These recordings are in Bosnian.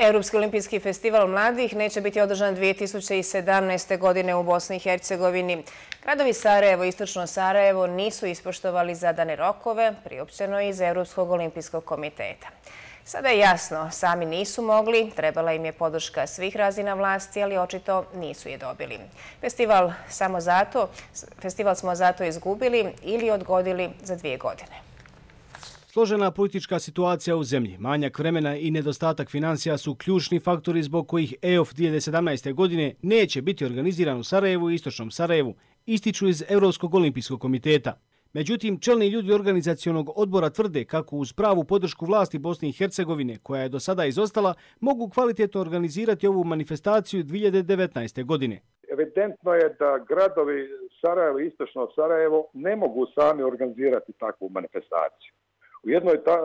Europski olimpijski festival mladih neće biti održan 2017. godine u Bosni i Hercegovini. Gradovi Sarajevo i Istočno Sarajevo nisu ispoštovali zadane rokove, priopćeno iz Europskog olimpijskog komiteta. Sada je jasno, sami nisu mogli, trebala im je podrška svih razina vlasti, ali očito nisu je dobili. Festival samo zato, festival smo zato izgubili ili odgodili za dvije godine. Složena politička situacija u zemlji, manjak vremena i nedostatak financija su ključni faktori zbog kojih EOF 2017. godine neće biti organiziran u Sarajevu i Istočnom Sarajevu, ističu iz Europskog olimpijskog komiteta. Međutim, čelni ljudi organizacijonog odbora tvrde kako uz pravu podršku vlasti Bosne i Hercegovine, koja je do sada izostala, mogu kvalitetno organizirati ovu manifestaciju 2019. godine. Evidentno je da gradovi Sarajevo i Istočno Sarajevo ne mogu sami organizirati takvu manifestaciju. U, jednoj ta,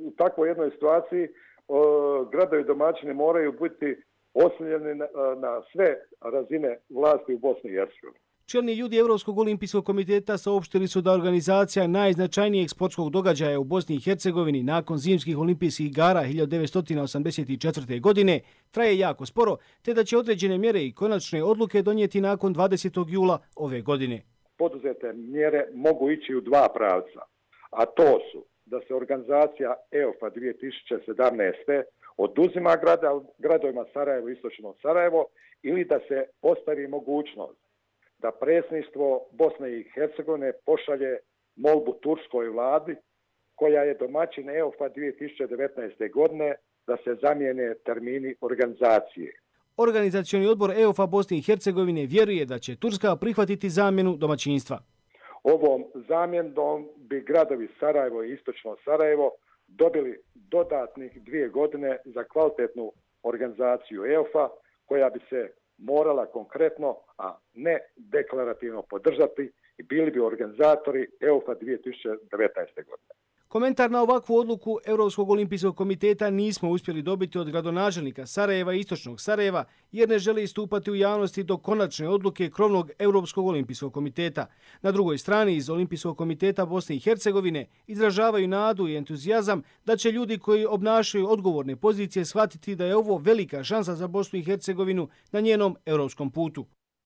u takvoj jednoj situaciji o, gradovi domaćini moraju biti osmiljeni na, na sve razine vlasti u Bosni i Hercegovini. Čelni ljudi Evropskog olimpijskog komiteta saopštili su da organizacija najznačajnijeg sportskog događaja u Bosni i Hercegovini nakon zimskih olimpijskih igara 1984. godine traje jako sporo, te da će određene mjere i konačne odluke donijeti nakon 20. jula ove godine. Poduzete mjere mogu ići u dva pravca, a to su da se organizacija EOFA 2017. oduzima grada, gradovima Sarajevo i istočno Sarajevo ili da se postavi mogućnost da presništvo Bosne i Hercegovine pošalje molbu turskoj vladi koja je domaćin EOFA 2019. godine da se zamijene termini organizacije. Organizacioni odbor EOFA Bosne i Hercegovine vjeruje da će Turska prihvatiti zamjenu domaćinstva. Ovom zamjendom bi gradovi Sarajevo i Istočno Sarajevo dobili dodatnih dvije godine za kvalitetnu organizaciju EOFA koja bi se morala konkretno, a ne deklarativno podržati i bili bi organizatori EOFA 2019. godine. Komentar na ovakvu odluku Europskog olimpijskog komiteta nismo uspjeli dobiti od gradonačelnika Sarajeva i Istočnog Sarajeva jer ne želi istupati u javnosti do konačne odluke krovnog Europskog olimpijskog komiteta. Na drugoj strani iz Olimpijskog komiteta Bosne i Hercegovine izražavaju nadu i entuzijazam da će ljudi koji obnašaju odgovorne pozicije shvatiti da je ovo velika šansa za Bosnu i Hercegovinu na njenom europskom putu.